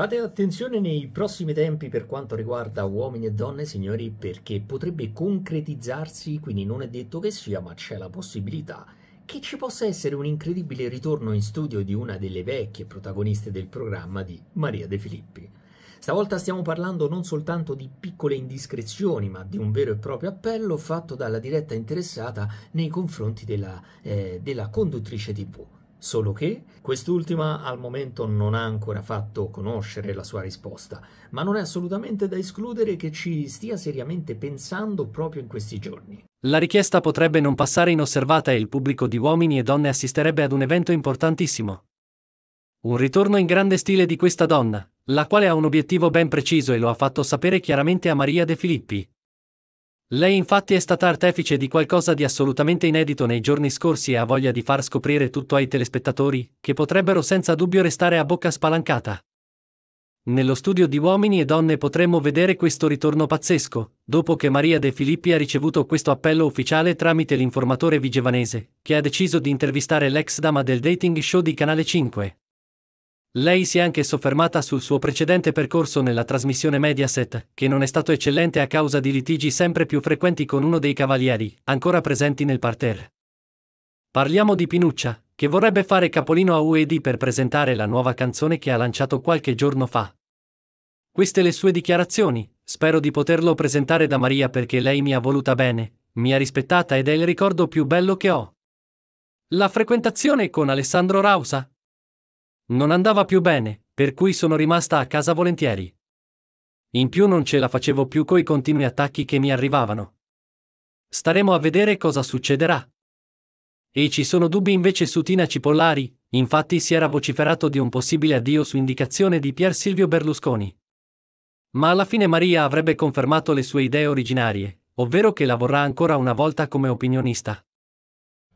Fate attenzione nei prossimi tempi per quanto riguarda uomini e donne, signori, perché potrebbe concretizzarsi, quindi non è detto che sia, ma c'è la possibilità che ci possa essere un incredibile ritorno in studio di una delle vecchie protagoniste del programma di Maria De Filippi. Stavolta stiamo parlando non soltanto di piccole indiscrezioni, ma di un vero e proprio appello fatto dalla diretta interessata nei confronti della, eh, della conduttrice TV. Solo che quest'ultima al momento non ha ancora fatto conoscere la sua risposta, ma non è assolutamente da escludere che ci stia seriamente pensando proprio in questi giorni. La richiesta potrebbe non passare inosservata e il pubblico di uomini e donne assisterebbe ad un evento importantissimo. Un ritorno in grande stile di questa donna, la quale ha un obiettivo ben preciso e lo ha fatto sapere chiaramente a Maria De Filippi, lei infatti è stata artefice di qualcosa di assolutamente inedito nei giorni scorsi e ha voglia di far scoprire tutto ai telespettatori, che potrebbero senza dubbio restare a bocca spalancata. Nello studio di Uomini e Donne potremmo vedere questo ritorno pazzesco, dopo che Maria De Filippi ha ricevuto questo appello ufficiale tramite l'informatore vigevanese, che ha deciso di intervistare l'ex dama del dating show di Canale 5. Lei si è anche soffermata sul suo precedente percorso nella trasmissione Mediaset, che non è stato eccellente a causa di litigi sempre più frequenti con uno dei cavalieri, ancora presenti nel parterre. Parliamo di Pinuccia, che vorrebbe fare capolino a UED per presentare la nuova canzone che ha lanciato qualche giorno fa. Queste le sue dichiarazioni, spero di poterlo presentare da Maria perché lei mi ha voluta bene, mi ha rispettata ed è il ricordo più bello che ho. La frequentazione con Alessandro Rausa, non andava più bene, per cui sono rimasta a casa volentieri. In più non ce la facevo più coi continui attacchi che mi arrivavano. Staremo a vedere cosa succederà. E ci sono dubbi invece su Tina Cipollari, infatti si era vociferato di un possibile addio su indicazione di Pier Silvio Berlusconi. Ma alla fine Maria avrebbe confermato le sue idee originarie, ovvero che lavorerà ancora una volta come opinionista.